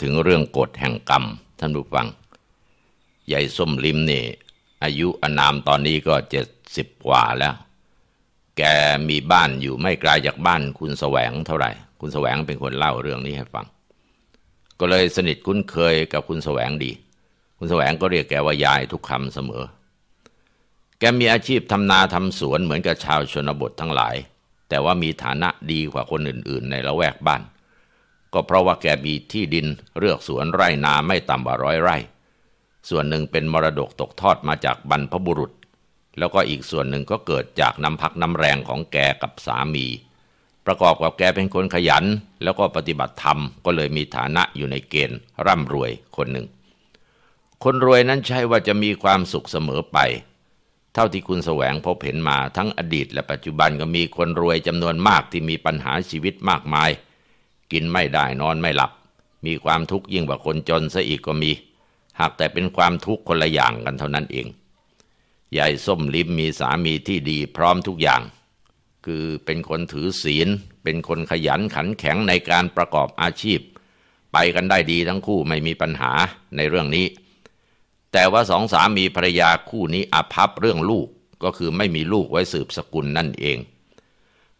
ถึงเรื่องกฎแห่งกรรมท่านผู้ฟัง ใหญ่ส้มลิมนี่อายุอนามตอนนี้ก็เจ็ดสิบกว่าแล้ว แกมีบ้านอยู่ไม่ไกลาจากบ้านคุณแสวงเท่าไหร่คุณแสวงเป็นคนเล่าเรื่องนี้ให้ฟัง ก็เลยสนิทคุ้นเคยกับคุณแสวงดี คุณแสวงก็เรียกแกว่ายายทุกคำเสมอ แกมีอาชีพทำนาทำสวนเหมือนกับชาวชนบททั้งหลาย แต่ว่ามีฐานะดีกว่าคนอื่นๆ ในละแวกบ้านก็เพราะว่าแกมีที่ดินเลือกสวนไร่นาไม่ต่ำกว่าร้อยไร่ ส่วนหนึ่งเป็นมรดกตกทอดมาจากบรรพบุรุษ แล้วก็อีกส่วนหนึ่งก็เกิดจากน้ำพักน้ำแรงของแกกับสามี ประกอบกับแกเป็นคนขยัน แล้วก็ปฏิบัติธรรม ก็เลยมีฐานะอยู่ในเกณฑ์ ร่ำรวยคนหนึ่ง คนรวยนั้นใช่ว่าจะมีความสุขเสมอไป เท่าที่คุณแสวงพบเห็นมาทั้งอดีต และปัจจุบันก็มีคนรวยจำนวนมากที่มีปัญหาชีวิตมากมายกินไม่ได้นอนไม่หลับมีความทุกข์ยิ่งกว่าคนจนซะอีกก็มี หากแต่เป็นความทุกข์คนละอย่างกันเท่านั้นเองยายส้มลิมมีสามีที่ดีพร้อมทุกอย่าง คือเป็นคนถือศีลเป็นคนขยันขันแข็งในการประกอบอาชีพ ไปกันได้ดีทั้งคู่ไม่มีปัญหาในเรื่องนี้ แต่ว่าสองสามีภรรยาคู่นี้อภัพเรื่องลูกก็คือไม่มีลูกไว้สืบสกุลนั่นเอง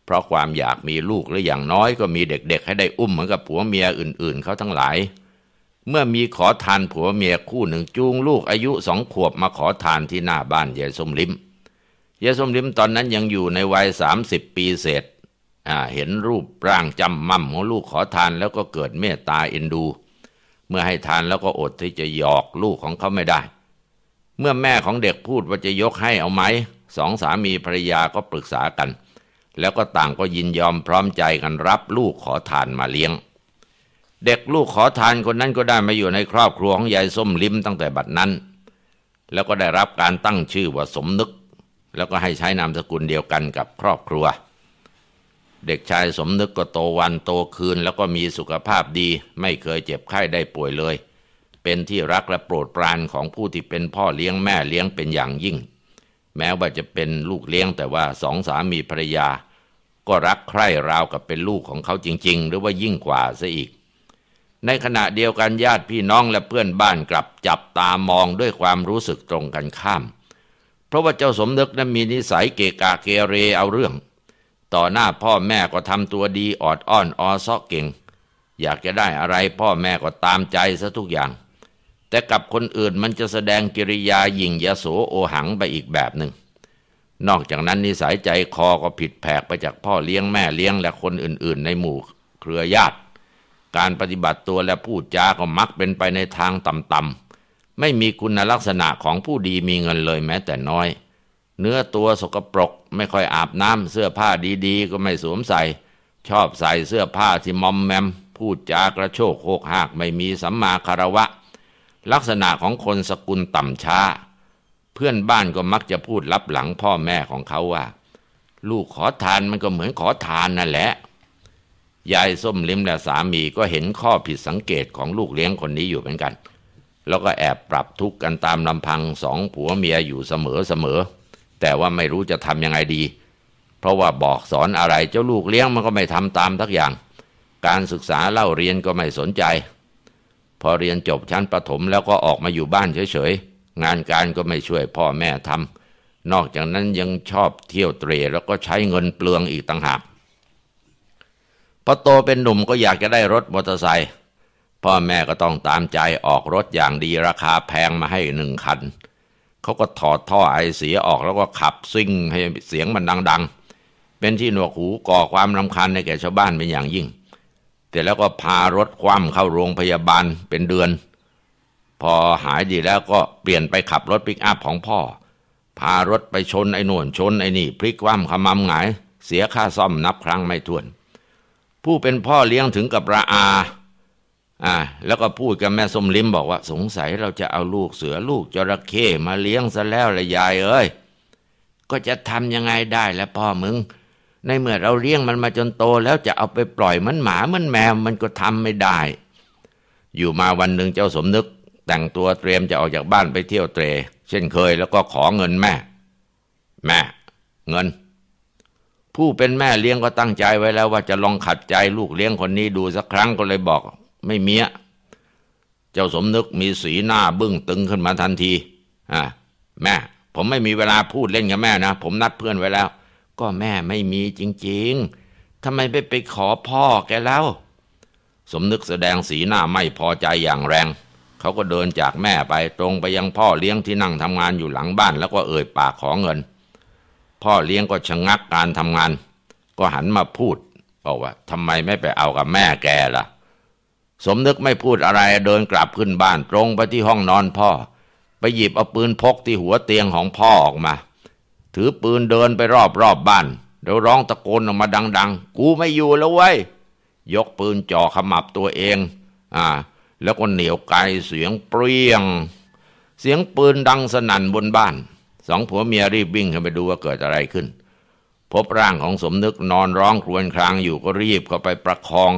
เพราะความอยากมีลูกและอย่างน้อยก็มีเด็กๆให้ได้อุ้มเหมือนกับผัวเมียอื่นๆ เขาทั้งหลาย เมื่อมีขอทานผัวเมียคู่หนึ่งจูงลูกอายุสองขวบมาขอทานที่หน้าบ้านยายสมลิมยายสมลิมตอนนั้นยังอยู่ในวัยสามสิบปีเศษเห็นรูปร่างจำมั่มของลูกขอทานแล้วก็เกิดเมตตาเอ็นดู เมื่อให้ทานแล้วก็อดที่จะหยอกลูกของเขาไม่ได้ เมื่อแม่ของเด็กพูดว่าจะยกให้เอาไหมสองสามีภรรยาก็ปรึกษากันแล้วก็ต่างก็ยินยอมพร้อมใจกันรับลูกขอทานมาเลี้ยง เด็กลูกขอทานคนนั้นก็ได้มาอยู่ในครอบครัวของยายส้มลิ้มตั้งแต่บัดนั้น แล้วก็ได้รับการตั้งชื่อว่าสมนึก แล้วก็ให้ใช้นามสกุลเดียวกันกับครอบครัว เด็กชายสมนึกก็โตวันโตคืนแล้วก็มีสุขภาพดี ไม่เคยเจ็บไข้ได้ป่วยเลย เป็นที่รักและโปรดปรานของผู้ที่เป็นพ่อเลี้ยงแม่เลี้ยงเป็นอย่างยิ่งแม้ว่าจะเป็นลูกเลี้ยงแต่ว่าสองสามีภรรยา ก็รักใคร่ราวกับเป็นลูกของเขาจริงๆ หรือว่ายิ่งกว่าซะอีก ในขณะเดียวกันญาติพี่น้องและเพื่อนบ้านกลับจับตามองด้วยความรู้สึกตรงกันข้าม เพราะว่าเจ้าสมนึกนั้นมีนิสัยเกกาเกเรเอาเรื่อง ต่อหน้าพ่อแม่ก็ทำตัวดี ออดอ้อน ออซอกเก่ง อยากจะได้อะไรพ่อแม่ก็ตามใจซะทุกอย่างแต่กับคนอื่นมันจะแสดงกิริยาหยิ่งยโสโอหังไปอีกแบบหนึ่ง นอกจากนั้นนิสัยใจคอก็ผิดแผกไปจากพ่อเลี้ยงแม่เลี้ยงและคนอื่น ๆในหมู่เครือญาติ การปฏิบัติตัวและพูดจาก็มักเป็นไปในทางต่ำๆไม่มีคุณลักษณะของผู้ดีมีเงินเลยแม้แต่น้อย เนื้อตัวสกปรกไม่ค่อยอาบน้ำเสื้อผ้าดีๆก็ไม่สวมใส่ ชอบใส่เสื้อผ้าที่มอมแมม พูดจากระโชกโคกหักไม่มีสัมมาคารวะลักษณะของคนสกุลต่ำช้า เพื่อนบ้านก็มักจะพูดรับหลังพ่อแม่ของเขาว่า ลูกขอทานมันก็เหมือนขอทานนั่นแหละยายส้มลิ้มและสามีก็เห็นข้อผิดสังเกตของลูกเลี้ยงคนนี้อยู่เหมือนกัน แล้วก็แอบปรับทุกข์กันตามลำพังสองผัวเมียอยู่เสมอเสมอแต่ว่าไม่รู้จะทำยังไงดี เพราะว่าบอกสอนอะไร เจ้าลูกเลี้ยงมันก็ไม่ทำตามทักอย่าง การศึกษาเล่าเรียนก็ไม่สนใจพอเรียนจบชั้นประถมแล้วก็ออกมาอยู่บ้านเฉยๆงานการก็ไม่ช่วยพ่อแม่ทำนอกจากนั้นยังชอบเที่ยวเตรแล้วก็ใช้เงินเปลืองอีกต่างหากพอโตเป็นหนุ่มก็อยากจะได้รถมอเตอร์ไซค์พ่อแม่ก็ต้องตามใจออกรถอย่างดีราคาแพงมาให้หนึ่งคันเขาก็ถอดท่อไอเสียออกแล้วก็ขับซิ่งให้เสียงมันดังๆ เป็นที่หนวกหูก่อความรำคาญในแก่ชาวบ้านเป็นอย่างยิ่งแต่แล้วก็พารถคว่ำเข้าโรงพยาบาลเป็นเดือน พอหายดีแล้วก็เปลี่ยนไปขับรถปิกอัพของพ่อ พารถไปชนไอ้นวนชนไอ้นี่พลิกคว่ำขมำหงาย เสียค่าซ่อมนับครั้งไม่ถ้วน ผู้เป็นพ่อเลี้ยงถึงกับระอาอ่าแล้วก็พูดกับแม่สมลิมบอกว่าสงสัยเราจะเอาลูกเสือลูกจระเข้มาเลี้ยงซะแล้วละยาย เอ้ยก็จะทำยังไงได้ละพ่อมึงในเมื่อเราเลี้ยงมันมาจนโตแล้วจะเอาไปปล่อยมันหมามันแมวมันก็ทำไม่ได้ อยู่มาวันหนึ่งเจ้าสมนึก แต่งตัวเตรียมจะออกจากบ้านไปเที่ยวเตรเช่นเคยแล้วก็ขอเงินแม่ แม่ เงิน ผู้เป็นแม่เลี้ยงก็ตั้งใจไว้แล้ว ว่าจะลองขัดใจลูกเลี้ยงคนนี้ดูสักครั้งก็เลยบอก ไม่เมียเจ้าสมนึกมีสีหน้าบึ้งตึงขึ้นมาทันทีอ่าแม่ ผมไม่มีเวลาพูดเล่นกับแม่นะผมนัดเพื่อนไว้แล้วก็แม่ไม่มีจริงๆ ทำไมไม่ไปขอพ่อแกแล้ว สมนึกแสดงสีหน้าไม่พอใจอย่างแรง เขาก็เดินจากแม่ไปตรงไปยังพ่อเลี้ยงที่นั่งทำงานอยู่หลังบ้าน แล้วก็เอ่ยปากขอเงิน พ่อเลี้ยงก็ชะงักการทำงาน ก็หันมาพูดบอกว่าทำไมไม่ไปเอากับแม่แกล่ะ สมนึกไม่พูดอะไรเดินกลับขึ้นบ้านตรงไปที่ห้องนอนพ่อ ไปหยิบเอาปืนพกที่หัวเตียงของพ่อออกมาถือปืนเดินไปรอบรอบบ้านแล้วร้องตะโกนออกมาดัง ๆ กูไม่อยู่แล้วเว้ยยกปืนจ่อขมับตัวเองอ่าแล้วก็เหนียวไกเสียงเปรี้ยง เสียงปืนดังสนั่นบนบ้าน สองผัวเมียรีบวิ่งเข้าไปดูว่าเกิดอะไรขึ้น พบร่างของสมนึกนอนร้องครวญครางอยู่ก็รีบเข้าไปประคอง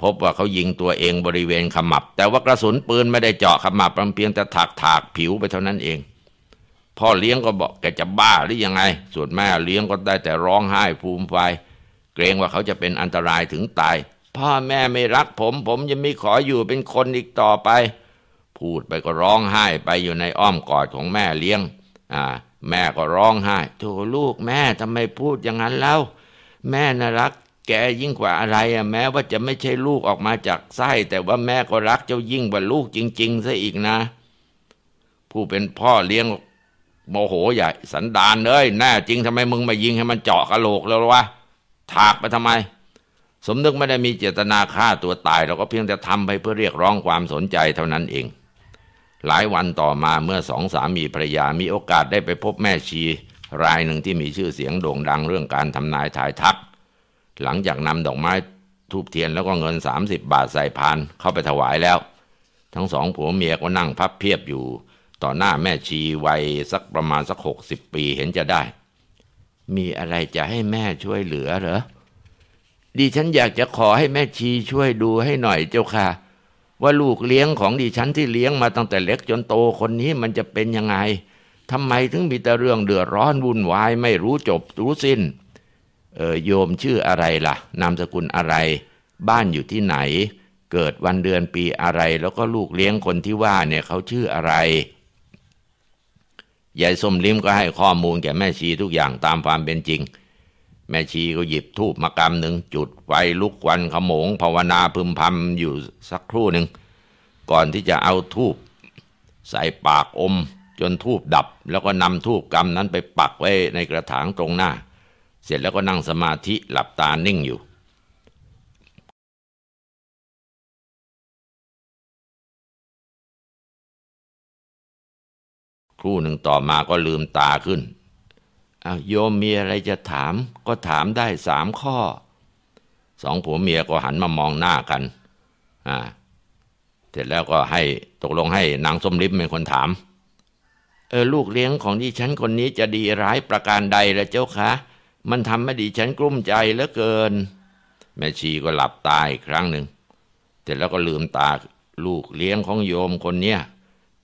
พบว่าเขายิงตัวเองบริเวณขมับ แต่ว่ากระสุนปืนไม่ได้เจาะขมับเพียงแต่ถากถากผิวไปเท่านั้นเองพ่อเลี้ยงก็บอกแกจะบ้าหรือยังไง ส่วนแม่เลี้ยงก็ได้แต่ร้องไห้ ภูมไฟ เกรงว่าเขาจะเป็นอันตรายถึงตาย พ่อแม่ไม่รักผม ผมยังไม่ขออยู่เป็นคนอีกต่อไป พูดไปก็ร้องไห้ ไปอยู่ในอ้อมกอดของแม่เลี้ยง อ่า แม่ก็ร้องไห้โถลูกแม่ทำไมพูดอย่างนั้นเล่าแม่น่ารัก แกยิ่งกว่าอะไรอ่ะ แม้ว่าจะไม่ใช่ลูกออกมาจากไส้ แต่ว่าแม่ก็รัก เจ้ายิ่งกว่าลูกจริงๆซะอีกนะผู้เป็นพ่อเลี้ยงโมโหใหญ่สันดานเลย แน่จริงทำไมมึงมายิงให้มันเจาะกระโหลกแล้ววะ ถากไปทำไม สมนึกไม่ได้มีเจตนาฆ่าตัวตาย เราก็เพียงแต่ทำไปเพื่อเรียกร้องความสนใจเท่านั้นเอง หลายวันต่อมาเมื่อสองสามีภรรยามีโอกาสได้ไปพบแม่ชีรายหนึ่งที่มีชื่อเสียงโด่งดังเรื่องการทำนายทายทัก หลังจากนำดอกไม้ทูบเทียนแล้วก็เงิน30บาทใส่พานเข้าไปถวายแล้ว ทั้งสองผัวเมียก็นั่งพับเพียบอยู่ต่อหน้าแม่ชีวัยสักประมาณสักหกสิบปีเห็นจะได้ มีอะไรจะให้แม่ช่วยเหลือเหรอดิฉันอยากจะขอให้แม่ชีช่วยดูให้หน่อยเจ้าค่ะ ว่าลูกเลี้ยงของดิฉันที่เลี้ยงมาตั้งแต่เล็กจนโตคนนี้มันจะเป็นยังไงทำไมถึงมีแต่เรื่องเดือดร้อนวุ่นวายไม่รู้จบรู้สิน้นเออโยมชื่ออะไรละ่ะ นามสกุลอะไร บ้านอยู่ที่ไหน เกิดวันเดือนปีอะไรแล้วก็ลูกเลี้ยงคนที่ว่า เนี่ย เขาชื่ออะไรยายส้มลิ้มก็ให้ข้อมูลแก่แม่ชีทุกอย่างตามความเป็นจริง แม่ชีก็หยิบทูบมากำหนึ่งจุดไฟลุกควันขโมง ภาวนาพึมพำอยู่สักครู่หนึ่ง ก่อนที่จะเอาทูบใส่ปากอม จนทูบดับแล้วก็นำทูบกำนั้นไปปักไว้ในกระถางตรงหน้า เสร็จแล้วก็นั่งสมาธิหลับตานิ่งอยู่ครู่หนึ่งต่อมาก็ลืมตาขึ้นอาโยมมีอะไรจะถามก็ถามได้สามข้อ สองผัวเมียก็หันมามองหน้ากันเสร็จแล้วก็ให้ตกลงให้นางสมริบเป็นคนถาม เออลูกเลี้ยงของดิฉันคนนี้จะดีร้ายประการใดละเจ้าคะ มันทำให้ดิฉันกลุ้มใจเหลือเกิน แม่ชีก็หลับตาอีกครั้งหนึ่งเสร็จแล้วก็ลืมตาลูกเลี้ยงของโยมคนเนี้ย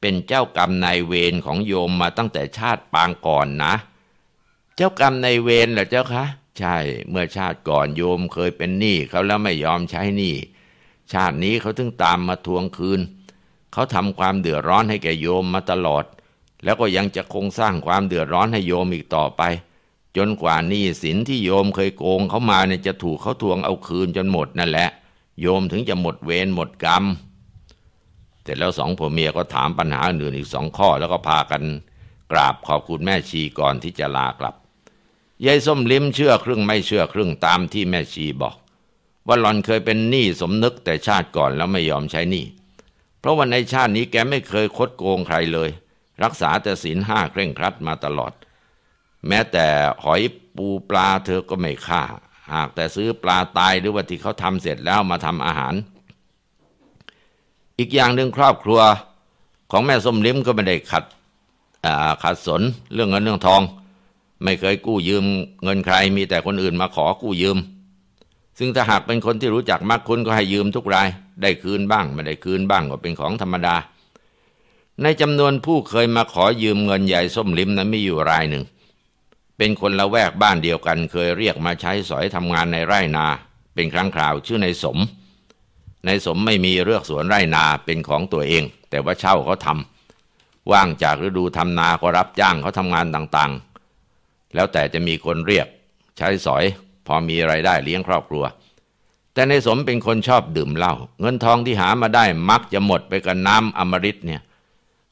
เป็นเจ้ากรรมนายเวรของโยมมาตั้งแต่ชาติปางก่อนนะ เจ้ากรรมนายเวรเหรอเจ้าคะ ใช่ เมื่อชาติก่อนโยมเคยเป็นหนี้เขาแล้วไม่ยอมใช้หนี้ชาตินี้เขาถึงตามมาทวงคืน เขาทำความเดือดร้อนให้แก่โยมมาตลอด แล้วก็ยังจะคงสร้างความเดือดร้อนให้โยมอีกต่อไป จนกว่าหนี้สินที่โยมเคยโกงเขามาเนี่ยจะถูกเขาทวงเอาคืนจนหมดนั่นแหละ โยมถึงจะหมดเวรหมดกรรมร็จแล้วสองผัวเมียก็ถามปัญหาอื่นอีกสองข้อแล้วก็พากันกราบขอบคุณแม่ชีก่อนที่จะลากลับยายส้มลิ้มเชื่อครึ่งไม่เชื่อครึ่งตามที่แม่ชีบอก ว่าหลอนเคยเป็นหนี้สมนึกแต่ชาติก่อนแล้วไม่ยอมใช้หนี้เพราะวันในชาตินี้แกไม่เคยคดโกงใครเลย รักษาแต่ศีลห้าเคร่งครัดมาตลอด แม้แต่หอยปูปลาเธอก็ไม่ฆ่า หากแต่ซื้อปลาตายหรือว่าที่เขาทำเสร็จแล้วมาทำอาหารอีกอย่างหนึ่งครอบครัวของแม่ส้มลิ้มก็ไม่ได้ขัดขัดสนเรื่องเงินเรื่องทองไม่เคยกู้ยืมเงินใคร มีแต่คนอื่นมาขอกู้ยืม ซึ่งถ้าหากเป็นคนที่รู้จักมักคุณนก็ให้ยืมทุกราย ได้คืนบ้างไม่ได้คืนบ้างก็เป็นของธรรมดา ในจำนวนผู้เคยมาขอยืมเงินใหญ่ส้มลิ้มนั้นมีอยู่รายหนึ่ง เป็นคนละแวกบ้านเดียวกัน เคยเรียกมาใช้สอยทำงานในไร่นาเป็นครั้งคราวชื่อในสมนายสมไม่มีเลือกสวนไร่นาเป็นของตัวเอง แต่ว่าเช่าเขาทำว่างจากฤดูทำนาก็รับจ้างเขาทำงานต่างๆ แล้วแต่จะมีคนเรียก ใช้สอย พอมีไรายได้เลี้ยงครอบครัว แต่นายสมเป็นคนชอบดื่มเหล้าเงินทองที่หามาได้มักจะหมดไปกับน้ำอมฤตเนี่ย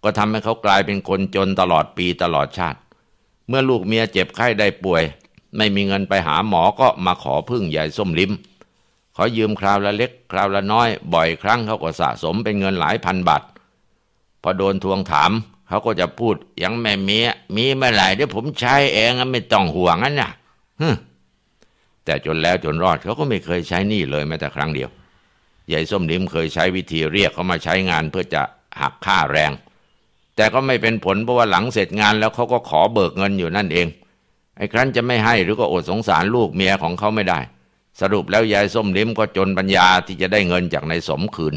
ก็ทำให้เขากลายเป็นคนจนตลอดปีตลอดชาติ เมื่อลูกเมียเจ็บไข้ได้ป่วย ไม่มีเงินไปหาหมอก็มาขอพึ่งยายส้มลิ้มขอยืมคราวละเล็ก คราวละน้อย บ่อยครั้งเขาก็สะสมเป็นเงินหลายพันบาท พอโดนทวงถามเขาก็จะพูดยังแม่เมียมีเมื่อไหร่เดี๋ยวผมใช้เองไม่ต้องห่วงนั่นนะแต่จนแล้วจนรอดเขาก็ไม่เคยใช้หนี้เลยแม้แต่ครั้งเดียวยายส้มนิ้มเคยใช้วิธีเรียกเขามาใช้งานเพื่อจะหักค่าแรง แต่ก็ไม่เป็นผล เพราะว่าหลังเสร็จงานแล้วเขาก็ขอเบิกเงินอยู่นั่นเอง ไอ้ครั้นจะไม่ให้หรือก็อดสงสารลูกเมียของเขาไม่ได้สรุปแล้วยายส้มลิ้มก็จนปัญญาที่จะได้เงินจากนายสมคืน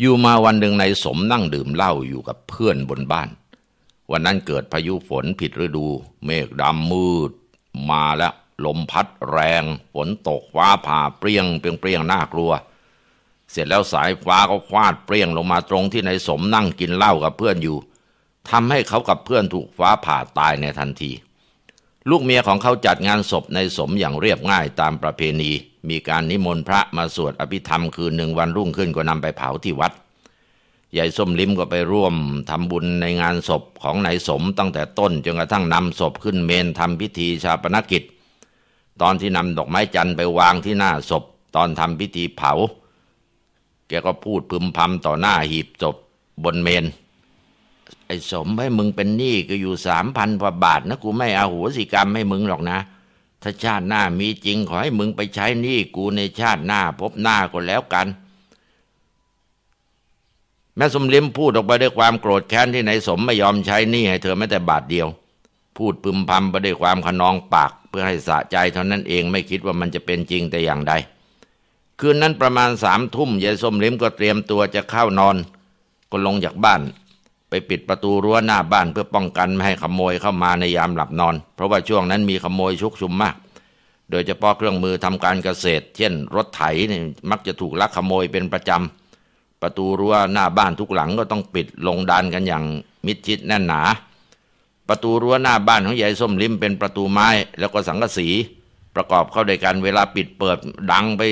อยู่มาวันหนึ่งนายสมนั่งดื่มเหล้าอยู่กับเพื่อนบนบ้าน วันนั้นเกิดพายุฝนผิดฤดู เมฆดำมืด มาแล้วลมพัดแรง ฝนตก ฟ้าผ่าเปรียง เปรียงเปรียงน่ากลัว เสร็จแล้วสายฟ้าก็ฟาดเปรียงลงมาตรงที่นายสมนั่งกินเหล้ากับเพื่อนอยู่ทำให้เขากับเพื่อนถูกฟ้าผ่าตายในทันทีลูกเมียของเขาจัดงานศพในสมอย่างเรียบง่ายตามประเพณี มีการนิมนต์พระมาสวดอภิธรรมคืนหนึ่งวันรุ่งขึ้นก็นำไปเผาที่วัดยายส้มลิ้มก็ไปร่วมทำบุญในงานศพของนายสมตั้งแต่ต้น จนกระทั่งนำศพขึ้นเมนทำพิธีชาปนกิจ ตอนที่นำดอกไม้จันทร์ไปวางที่หน้าศพ ตอนทำพิธีเผา แกก็พูดพึมพำต่อหน้าหีบศพบนเมนไอ้สมให้มึงเป็นหนี้ก็อยู่สามพันกว่าบาทนะ กูไม่เอาหัวสิกรรมให้มึงหรอกนะ ถ้าชาติหน้ามีจริงขอให้มึงไปใช้หนี้กูในชาติหน้าพบหน้าก็แล้วกัน แม่สมลิมพูดออกไปด้วยความโกรธแค้นที่นายสมไม่ยอมใช้หนี้ให้เธอแม้แต่บาทเดียว พูดพึมพำไปด้วยความขนองปากเพื่อให้สะใจ เท่านั้นเองไม่คิดว่ามันจะเป็นจริงแต่อย่างใดคืนนั้นประมาณสามทุ่มยายสมลิมก็เตรียมตัวจะเข้านอน ก็ลงจากบ้านไปปิดประตูรั้วหน้าบ้านเพื่อป้องกันไม่ให้ขโมยเข้ามาในยามหลับนอน เพราะว่าช่วงนั้นมีขโมยชุกชุมมาก โดยเฉพาะเครื่องมือทำการเกษตร เช่น รถไถนี่มักจะถูกลักขโมยเป็นประจำ ประตูรั้วหน้าบ้านทุกหลังก็ต้องปิดลงดานกันอย่างมิดชิดแน่นหนา ประตูรั้วหน้าบ้านของยายส้มลิ้มเป็นประตูไม้แล้วก็สังกะสี ประกอบเข้าด้วยกันเวลาปิดเปิดดังไป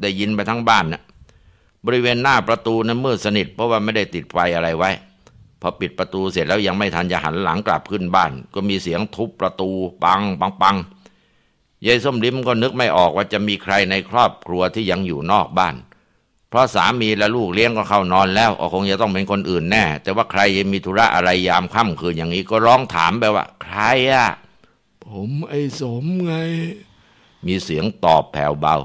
ได้ยินไปทั้งบ้านนะบริเวณหน้าประตูนั้นมืดสนิทเพราะว่าไม่ได้ติดไฟอะไรไว้พอปิดประตูเสร็จแล้วยังไม่ทันจะหันหลังกลับขึ้นบ้าน ก็มีเสียงทุบประตูปังปังปังยายส้มลิ้มก็นึกไม่ออกว่าจะมีใครในครอบครัวที่ยังอยู่นอกบ้าน เพราะสามีและลูกเลี้ยงก็เข้านอนแล้วคงจะต้องเป็นคนอื่นแน่ แต่ว่าใครยังมีธุระอะไรยามค่ำคืนอย่างนี้ก็ร้องถามไปว่า ใครอะผมไอ้สมไง มีเสียงตอบแผ่วเบา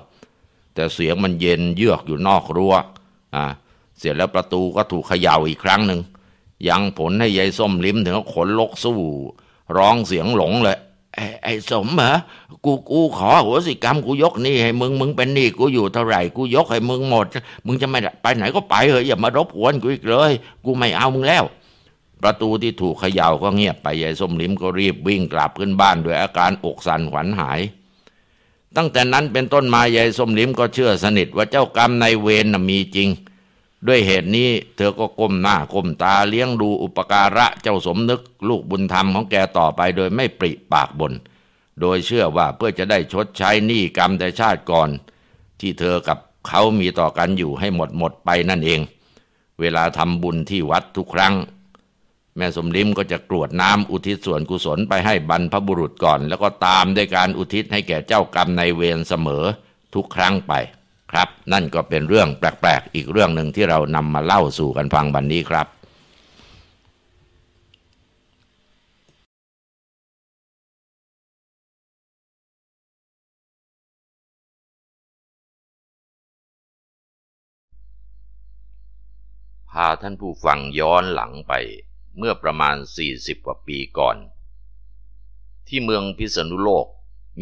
แต่เสียงมันเย็นเยือกอยู่นอกรัว้วอ่าเสร็จแล้วประตูก็ถูกเขย่าอีกครั้งหนึ่งยังผลให้ยายส้มลิ้มถึงขนลกสู้ร้องเสียงหลงเลยไอ้ไอ้สมเหรอกูกูขอหัวสิกรรมกูยกนี่ให้ มึงมึงเป็นนี่ กูอยู่เท่าไหร่กูยกให้มึงหมด มึงจะไม่ไปไหนก็ไปเหอะอย่ามารบกวนกูอีกเลย กูไม่เอามึงแล้ว ประตูที่ถูกเขย่าก็เงียบไปยายส้มลิ้มก็รีบวิ่งกลับขึ้นบ้านด้วยอาการอกสั่นขวัญหายตั้งแต่นั้นเป็นต้นมายายส้มลิ้มก็เชื่อสนิท ว่าเจ้ากรรมในเวรมีจริงด้วยเหตุนี้เธอก็ก้มหน้า ก้มตาเลี้ยงดูอุปการะเจ้าสมนึกลูกบุญธรรมของแกต่อไปโดยไม่ปริปากบน โดยเชื่อว่าเพื่อจะได้ชดใช้หนี้กรรมแต่ชาติก่อน ที่เธอกับเขามีต่อกันอยู่ให้หมดหมดไปนั่นเอง เวลาทำบุญที่วัดทุกครั้ง แม่สมลิมก็จะกรวดน้ำอุทิศส่วนกุศลไปให้บรรพบุรุษก่อน แล้วก็ตามด้วยการอุทิศให้แก่เจ้ากรรมในเวรเสมอทุกครั้งไปครับ นั่นก็เป็นเรื่องแปลกๆ อีกเรื่องหนึ่งที่เรานำมาเล่าสู่กันฟังวันนี้ครับ พาท่านผู้ฟังย้อนหลังไปเมื่อประมาณ 40กว่าปีก่อน ที่เมืองพิษณุโลก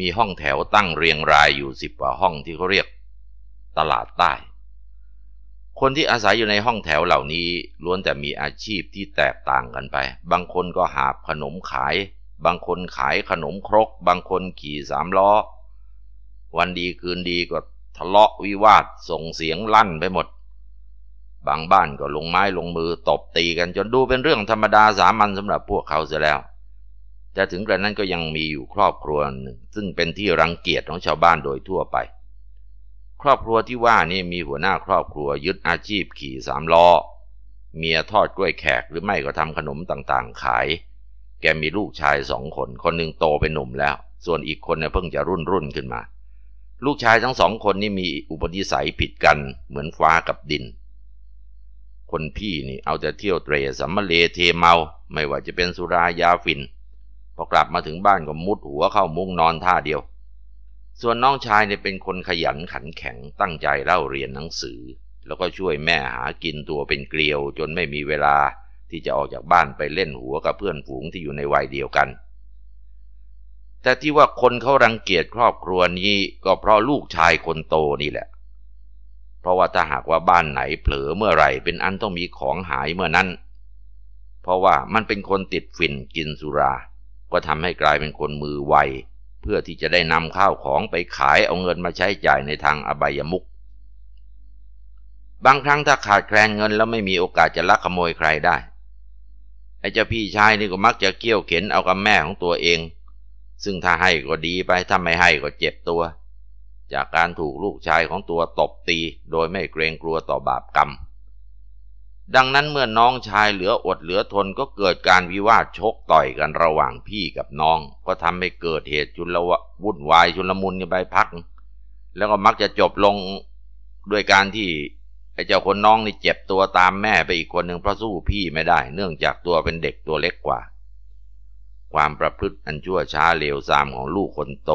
มีห้องแถวตั้งเรียงรายอยู่สิบกว่าห้องที่เขาเรียกตลาดใต้ คนที่อาศัยอยู่ในห้องแถวเหล่านี้ ล้วนแต่มีอาชีพที่แตกต่างกันไป บางคนก็หาบขนมขาย บางคนขายขนมครก บางคนขี่สามล้อ วันดีคืนดีก็ทะเลาะวิวาทส่งเสียงลั่นไปหมด บางบ้านก็ลงไม้ลงมือตบตีกันจนดูเป็นเรื่องธรรมดาสามัญสำหรับพวกเขาเสียแล้วแต่ถึงกระนั้นก็ยังมีอยู่ครอบครัวหนึ่งซึ่งเป็นที่รังเกียจของชาวบ้านโดยทั่วไปครอบครัวที่ว่านี่มีหัวหน้าครอบครัวยึดอาชีพขี่สามล้อเมียทอดกล้วยแขกหรือไม่ก็ทำขนมต่างๆขาย แกมีลูกชายสองคน คนหนึ่งโตเป็นหนุ่มแล้ว ส่วนอีกคนเนี่ยเพิ่งจะรุ่นรุ่นขึ้นมา ลูกชายทั้งสองคนนี่มีอุปนิสัยผิดกันเหมือนฟ้ากับดิน คนพี่นี่เอาแต่เที่ยวเตรสัมมาเลเทเมา ไม่ว่าจะเป็นสุรายาฝิ่นพอกลับมาถึงบ้านก็มุดหัวเข้ามุ้งนอนท่าเดียวส่วนน้องชายเนี่ยเป็นคนขยันขันแข็งตั้งใจเล่าเรียนหนังสือ แล้วก็ช่วยแม่หากินตัวเป็นเกลียว จนไม่มีเวลาที่จะออกจากบ้านไปเล่นหัวกับ เพื่อนฝูงที่อยู่ในวัยเดียวกัน แต่ที่ว่าคนเขารังเกียจครอบครัวนี้ ก็เพราะลูกชายคนโตนี่แหละ เพราะว่าถ้าหากว่าบ้านไหนเผลอเมื่อไหร่เป็นอันต้องมีของหายเมื่อนั้นเพราะว่ามันเป็นคนติดฝิ่นกินสุรา ก็ทำให้กลายเป็นคนมือไวเพื่อที่จะได้นำข้าวของไปขายเอาเงินมาใช้จ่ายในทางอบายมุขบางครั้งถ้าขาดแคลนเงินแล้วไม่มีโอกาสจะลักขโมยใครได้ ไอ้เจ้าพี่ชายนี่ก็มักจะเกี่ยวเข็นเอากับแม่ของตัวเอง ซึ่งถ้าให้ก็ดีไปถ้าไม่ให้ก็เจ็บตัว จากการถูกลูกชายของตัวตบตีโดยไม่เกรงกลัวต่อบาปกรรมดังนั้นเมื่อน้องชายเหลืออดเหลือทนก็เกิดการวิวาทชกต่อยกันระหว่างพี่กับน้อง ก็ทำให้เกิดเหตุชุละวุ่นวายชุละมุนกันไปพัก แล้วก็มักจะจบลงด้วยการที่ไอ้เจ้าคนน้องนี่เจ็บตัวตามแม่ไปอีกคนหนึ่งเพราะสู้พี่ไม่ได้ เนื่องจากตัวเป็นเด็กตัวเล็กกว่า ความประพฤติอันชั่วช้าเลวทรามของลูกคนโต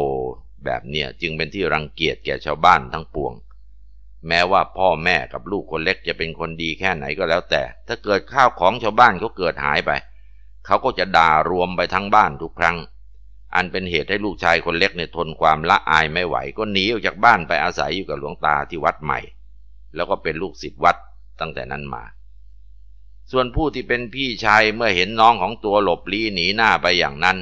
แบบเนี้ยจึงเป็นที่รังเกียจแก่ชาวบ้านทั้งปวงแม้ว่าพ่อแม่กับลูกคนเล็กจะเป็นคนดีแค่ไหนก็แล้วแต่ ถ้าเกิดข้าวของชาวบ้านเขาเกิดหายไป เขาก็จะด่ารวมไปทั้งบ้านทุกครั้ง อันเป็นเหตุให้ลูกชายคนเล็กเนี่ยทนความละอายไม่ไหว ก็หนีออกจากบ้านไปอาศัยอยู่กับหลวงตาที่วัดใหม่ แล้วก็เป็นลูกศิษย์วัด ตั้งแต่นั้นมา ส่วนผู้ที่เป็นพี่ชายเมื่อเห็นน้องของตัวหลบลี้หนีหน้าไปอย่างนั้น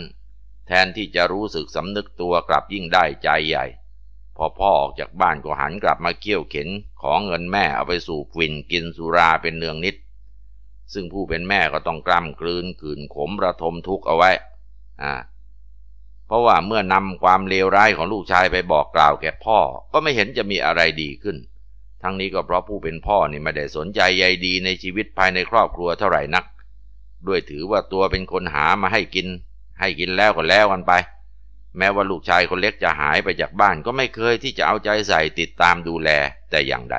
แทนที่จะรู้สึกสำนึกตัวกลับยิ่งได้ใจใหญ่พอพ่อออกจากบ้านก็หันกลับมาเกี่ยวเข็นของเงินแม่เอาไปสูกลิ่นกินสุราเป็นเนืองนิด ซึ่งผู้เป็นแม่ก็ต้องกล้ำกลืนขืนขมระทมทุกข์เอาไว้อ่าเพราะว่าเมื่อนำความเลวร้ายของลูกชายไปบอกกล่าวแก่พ่อก็ไม่เห็นจะมีอะไรดีขึ้น ทั้งนี้ก็เพราะผู้เป็นพ่อนี่ไม่ได้สนใจใยดีในชีวิตภายในครอบครัวเท่าไหร่นัก ด้วยถือว่าตัวเป็นคนหามาให้กิน ให้กินแล้วก็แล้วกันไปแม้ว่าลูกชายคนเล็กจะหายไปจากบ้านก็ไม่เคยที่จะเอาใจใส่ติดตามดูแลแต่อย่างใด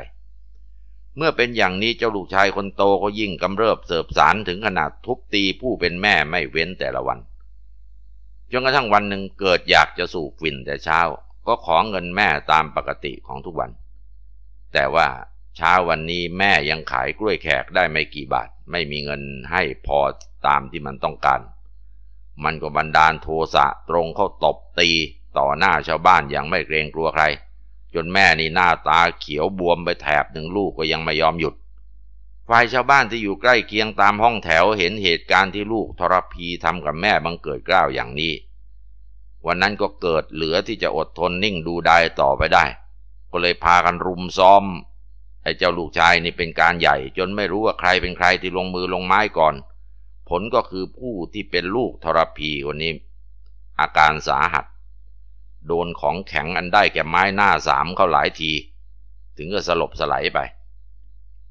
เมื่อเป็นอย่างนี้เจ้าลูกชายคนโตก็ยิ่งกำเริบเสบสารถึงขนาดทุบตีผู้เป็นแม่ไม่เว้นแต่ละวันจนกระทั่งวันหนึ่งเกิดอยากจะสูบฝิ่นแต่เช้าก็ขอเงินแม่ตามปกติของทุกวัน แต่ว่าเช้าวันนี้แม่ยังขายกล้วยแขกได้ไม่กี่บาทไม่มีเงินให้พอตามที่มันต้องการมันก็บันดาลโทสะตรงเข้าตบตี ต่อหน้าชาวบ้านอย่างไม่เกรงกลัวใคร จนแม่นี่หน้าตาเขียวบวมไปแถบหนึ่งลูกก็ยังไม่ยอมหยุด ฝ่ายชาวบ้านที่อยู่ใกล้เคียงตามห้องแถวเห็นเหตุการณ์ที่ลูกทรพีทำกับแม่บังเกิดกล้าวอย่างนี้ วันนั้นก็เกิดเหลือที่จะอดทนนิ่งดูด้ต่อไปได้ก็เลยพากันรุมซ้อมไอ้เจ้าลูกชายนี่เป็นการใหญ่ จนไม่รู้ว่าใครเป็นใครที่ลงมือลงไม้ก่อนผลก็คือผู้ที่เป็นลูกทรพีคนนี้อาการสาหัส โดนของแข็งอันได้แก่ไม้หน้าสามเข้าหลายที ถึงก็สลบสลายไป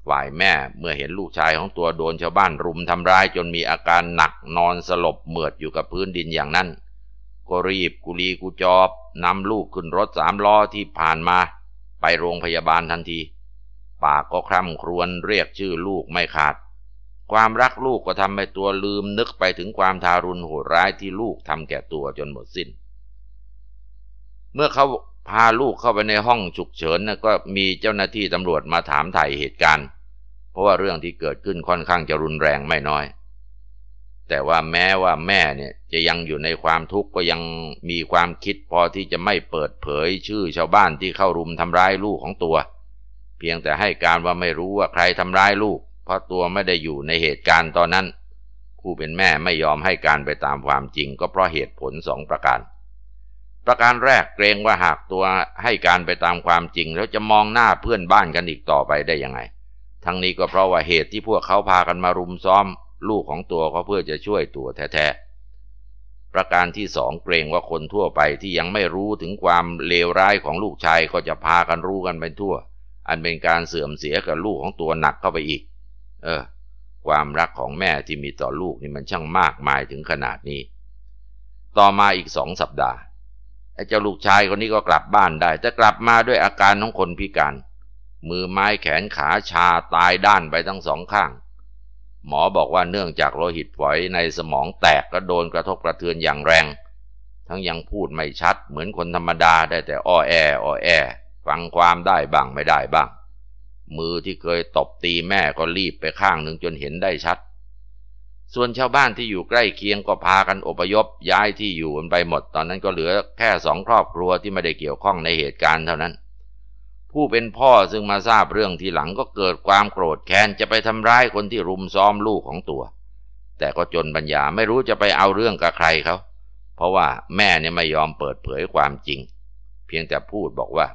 ฝ่ายแม่เมื่อเห็นลูกชายของตัวโดนชาวบ้านรุมทำร้ายจนมีอาการหนักนอนสลบเหมือดอยู่กับพื้นดินอย่างนั้นก็รีบกุลีกุจอบนำลูกขึ้นรถสามล้อที่ผ่านมาไปโรงพยาบาลทันที ปากก็คร่ำครวญเรียกชื่อลูกไม่ขาดความรักลูกก็ทำให้ตัวลืมนึกไปถึงความทารุณโหดร้ายที่ลูกทำแก่ตัวจนหมดสิน้น เมื่อเขาพาลูกเข้าไปในห้องฉุกเฉินก็มีเจ้าหน้าที่ตำรวจมาถามถ่ายเหตุการณ์ เพราะว่าเรื่องที่เกิดขึ้นค่อนข้างจะรุนแรงไม่น้อย แต่ว่าแม้ว่าแม่เนี่ยจะยังอยู่ในความทุกข์ก็ยังมีความคิด พอที่จะไม่เปิดเผย ชื่อ ชาวบ้านที่เข้ารุมทำร้ายลูกของตัว เพียงแต่ให้การว่าไม่รู้ว่าใครทำร้ายลูกเพราะตัวไม่ได้อยู่ในเหตุการณ์ตอนนั้นผู้เป็นแม่ไม่ยอมให้การไปตามความจริง ก็เพราะเหตุผลสองประการ ประการแรกเกรงว่าหากตัวให้การไปตามความจริง แล้วจะมองหน้าเพื่อนบ้านกันอีกต่อไปได้ยังไง ทั้งนี้ก็เพราะว่าเหตุที่พวกเขาพากันมารุมซ้อม ลูกของตัวเขาเพื่อจะช่วยตัวแท้ๆประการที่สองเกรงว่าคนทั่วไปที่ยังไม่รู้ถึงความเลวร้ายของลูกชายก็จะพากันรู้กันไปทั่ว อันเป็นการเสื่อมเสียกับลูกของตัวหนักเข้าไปอีกเออ ความรักของแม่ที่มีต่อลูกนี่มันช่างมากมายถึงขนาดนี้ ต่อมาอีกสองสัปดาห์ไอ้เจ้าลูกชายคนนี้ก็กลับบ้านได้ แต่กลับมาด้วยอาการของคนพิการมือไม้แขนขาชาตายด้านไปทั้งสองข้าง หมอบอกว่าเนื่องจากโลหิตฝอยในสมองแตกก็โดนกระทบกระเทือนอย่างแรง ทั้งยังพูดไม่ชัดเหมือนคนธรรมดาได้แต่อ้อแออ้อแอ ฟังความได้บ้างไม่ได้บ้างมือที่เคยตบตีแม่ก็รีบไปข้างหนึ่งจนเห็นได้ชัด ส่วนชาวบ้านที่อยู่ใกล้เคียงก็พากันอพยพย้ายที่อยู่กันไปหมด ตอนนั้นก็เหลือแค่สองครอบครัวที่ไม่ได้เกี่ยวข้องในเหตุการณ์เท่านั้น ผู้เป็นพ่อซึ่งมาทราบเรื่องทีหลังก็เกิดความโกรธแค้นจะไปทำร้ายคนที่รุมซ้อมลูกของตัว แต่ก็จนปัญญาไม่รู้จะไปเอาเรื่องกับใครเขาเพราะว่าแม่เนี่ยไม่ยอมเปิดเผยความจริง เพียงแต่พูดบอกว่า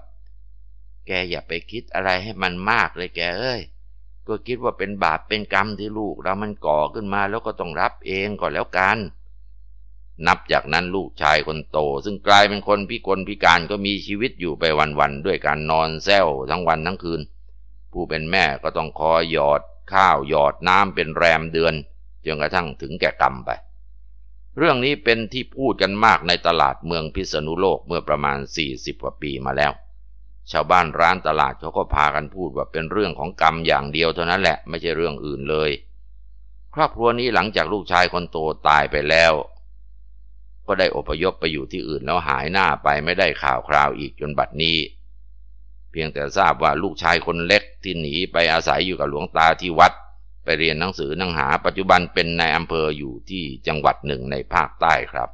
แกอย่าไปคิดอะไรให้มันมากเลยแกเอ้ย ก็คิดว่าเป็นบาปเป็นกรรมที่ลูกเรา มันก่อขึ้นมา แล้วก็ต้องรับเองก่อนแล้วกัน นับจากนั้นลูกชายคนโต ซึ่งกลายเป็นคนพิกลพิการก็มีชีวิตอยู่ไปวันๆด้วยการนอนแซวทั้งวันทั้งคืน ผู้เป็นแม่ก็ต้องคอยหยอด ข้าวหยอดน้ำเป็นแรมเดือนจนกระทั่งถึงแก่กรรมไป เรื่องนี้เป็นที่พูดกันมากในตลาดเมืองพิษณุโลกเมื่อประมาณ 40กว่าปีมาแล้วชาวบ้านร้านตลาดเขาก็พากันพูดว่าเป็นเรื่องของกรรมอย่างเดียวเท่านั้นแหละไม่ใช่เรื่องอื่นเลย ครอบครัวนี้หลังจากลูกชายคนโตตายไปแล้ว ก็ได้อพยพไปอยู่ที่อื่นแล้วหายหน้าไปไม่ได้ข่าวคราวอีกจนบัดนี้ เพียงแต่ทราบว่าลูกชายคนเล็กที่หนีไปอาศัยอยู่กับหลวงตาที่วัด ไปเรียนหนังสือนังหาปัจจุบันเป็นนายอำเภออยู่ที่จังหวัดหนึ่งในภาคใต้ครับ